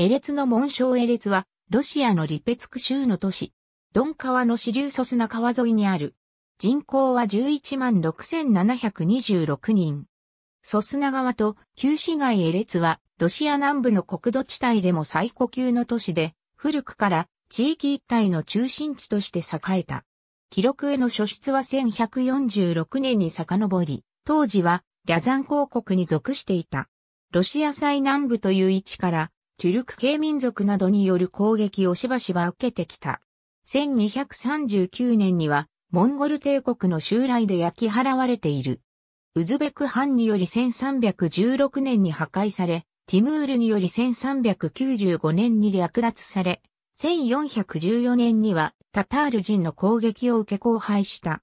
エレツの紋章エレツは、ロシアのリペツク州の都市、ドン川の支流ソスナ川沿いにある。人口は11万6726人。ソスナ川と旧市街エレツは、ロシア南部の国土地帯でも最古級の都市で、古くから地域一帯の中心地として栄えた。記録への書出は1146年に遡り、当時は、リャザン公国に属していた。ロシア最南部という位置から、チュルク系民族などによる攻撃をしばしば受けてきた。1239年には、モンゴル帝国の襲来で焼き払われている。ウズベク藩により1316年に破壊され、ティムールにより1395年に略奪され、1414年にはタタール人の攻撃を受け荒廃した。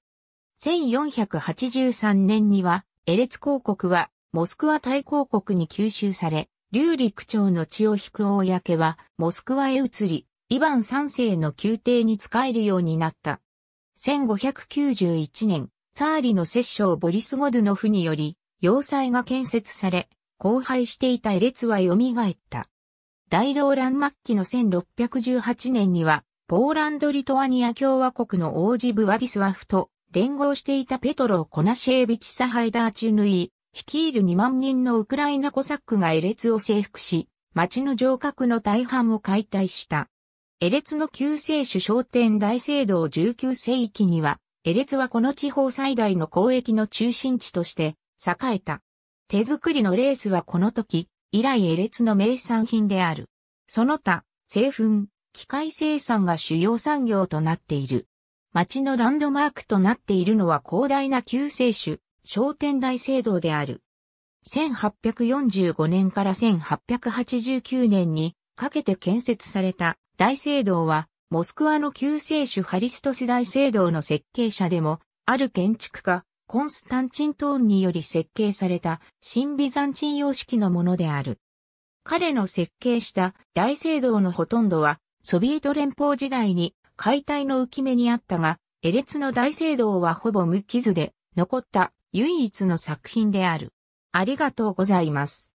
1483年にはエレツ公国はモスクワ大公国に吸収され、劉陸長の血を引く公は、モスクワへ移り、イヴァン三世の宮廷に仕えるようになった。1591年、ツァーリの摂政ボリス・ゴドゥノフにより、要塞が建設され、荒廃していたエレツは蘇った。大動乱末期の1618年には、ポーランド・リトアニア共和国の王子ブワディスワフと連合していたペトロ・コナシェービチ・サハイダーチュヌイ、率いる2万人のウクライナコサックがエレツを征服し、町の城郭の大半を解体した。エレツの救世主商店大聖堂19世紀には、エレツはこの地方最大の交易の中心地として栄えた。手作りのレースはこの時、以来エレツの名産品である。その他、製粉、機械生産が主要産業となっている。町のランドマークとなっているのは広大な救世主、商店大聖堂である。1845年から1889年にかけて建設された大聖堂は、モスクワの救世主ハリストス大聖堂の設計者でも、ある建築家、コンスタンチントーンにより設計された新ビザンチン様式のものである。彼の設計した大聖堂のほとんどは、ソビエト連邦時代に解体の浮き目にあったが、エレツの大聖堂はほぼ無傷で残った唯一の作品である。ありがとうございます。